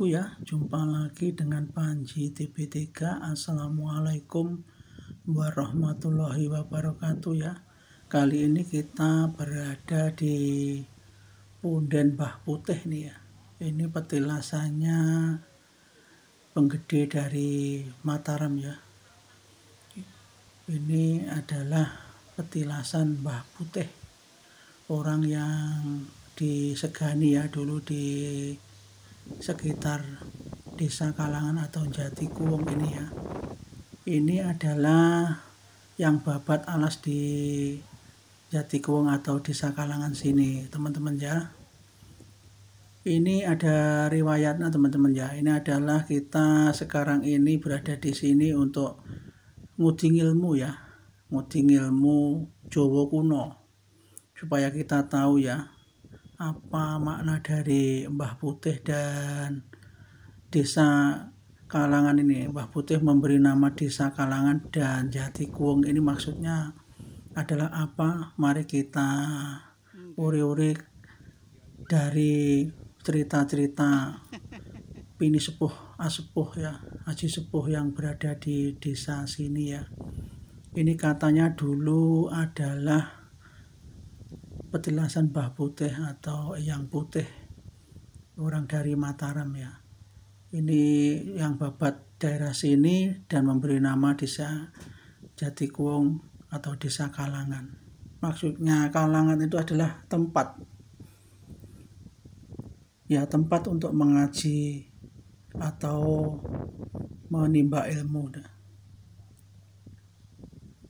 Bapak-Ibu ya, jumpa lagi dengan Panji tv 3 Assalamualaikum warahmatullahi wabarakatuh ya. Kali ini kita berada di Punden Bah Putih nih ya. Ini petilasannya penggede dari Mataram ya. Ini adalah petilasan Bah Putih. Orang yang disegani ya dulu di sekitar desa Kalangan atau Jati Kuwong ini ya. Ini adalah yang babat alas di Jati Kuwong atau desa Kalangan sini, teman-teman ya. Ini ada riwayatnya teman-teman ya. Ini adalah kita sekarang ini berada di sini untuk nguding ilmu ya. Nguding ilmu Jawa kuno. Supaya kita tahu ya apa makna dari Mbah Putih dan desa Kalangan ini Mbah Putih memberi nama desa Kalangan dan Jati Kuwung ini maksudnya adalah apa mari kita uri-uri dari cerita-cerita Pini Sepuh Asepuh ya Haji Sepuh yang berada di desa sini ya ini katanya dulu adalah petilasan bah putih atau yang putih orang dari Mataram ya ini yang babat daerah sini dan memberi nama desa Jatikuong atau desa Kalangan maksudnya Kalangan itu adalah tempat ya tempat untuk mengaji atau menimba ilmu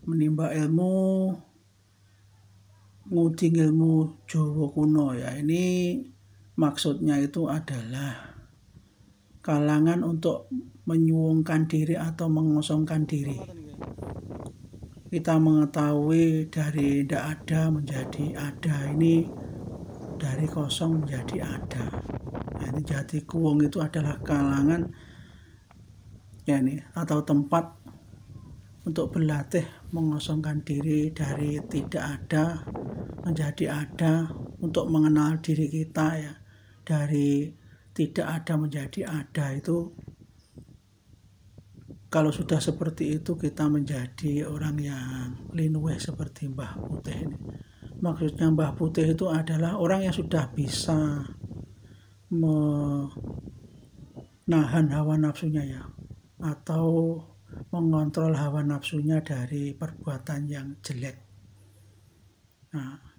menimba ilmu ngudi ilmu Jawa kuno ya. Ini maksudnya itu adalah kalangan untuk menyuwungkan diri atau mengosongkan diri. Kita mengetahui dari tidak ada menjadi ada ini dari kosong menjadi ada. Nah, ini jati kuwung itu adalah kalangan ya ini atau tempat untuk berlatih mengosongkan diri dari tidak ada menjadi ada untuk mengenal diri kita ya dari tidak ada menjadi ada itu kalau sudah seperti itu kita menjadi orang yang linweh seperti Mbah Putih ini maksudnya Mbah Putih itu adalah orang yang sudah bisa menahan hawa nafsunya ya atau mengontrol hawa nafsunya dari perbuatan yang jelek nah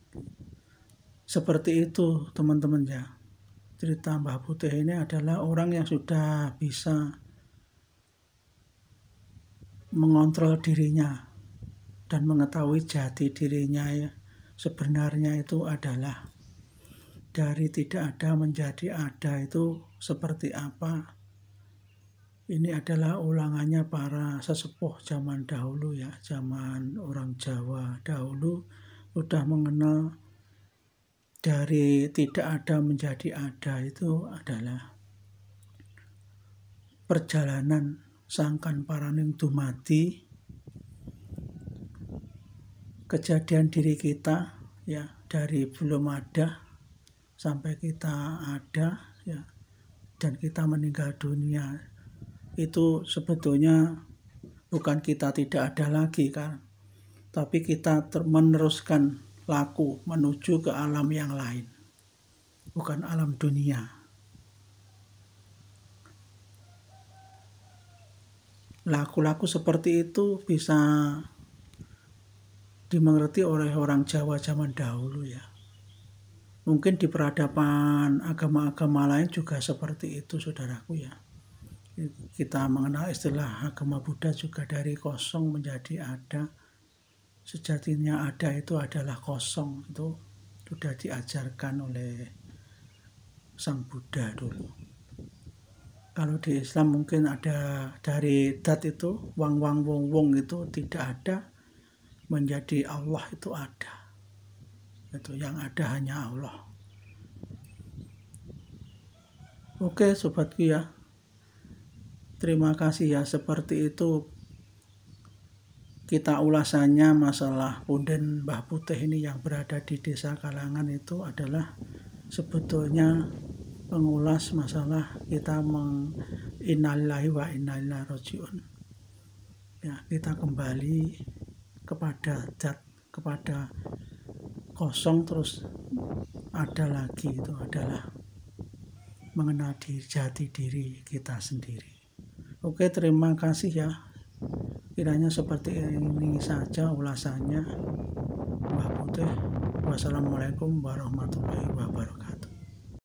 seperti itu teman-teman ya. Cerita Mbah Putih ini adalah orang yang sudah bisa mengontrol dirinya dan mengetahui jati dirinya ya. sebenarnya itu adalah dari tidak ada menjadi ada itu seperti apa ini adalah ulangannya para sesepuh zaman dahulu ya, zaman orang Jawa dahulu udah mengenal dari tidak ada menjadi ada itu adalah perjalanan sangkan paraning dumati kejadian diri kita ya dari belum ada sampai kita ada ya dan kita meninggal dunia itu sebetulnya bukan kita tidak ada lagi kan tapi kita meneruskan laku menuju ke alam yang lain, bukan alam dunia. Laku-laku seperti itu bisa dimengerti oleh orang Jawa zaman dahulu ya. Mungkin di peradaban agama-agama lain juga seperti itu saudaraku ya. Kita mengenal istilah agama Buddha juga dari kosong menjadi ada sejatinya ada itu adalah kosong itu sudah diajarkan oleh sang Buddha dulu. Kalau di Islam mungkin ada dari dat itu wang wang wong wong itu tidak ada menjadi Allah itu ada. Itu yang ada hanya Allah. Oke sobatku ya. Terima kasih ya seperti itu kita ulasannya masalah punden Mbah Putih ini yang berada di desa Kalangan itu adalah sebetulnya pengulas masalah kita menginalilahi wa inalilah rojiun. Ya, kita kembali kepada zat, kepada kosong terus ada lagi itu adalah mengenal diri, jati diri kita sendiri. Oke, terima kasih ya kiranya seperti ini saja ulasannya Mbah Putih wassalamualaikum warahmatullahi wabarakatuh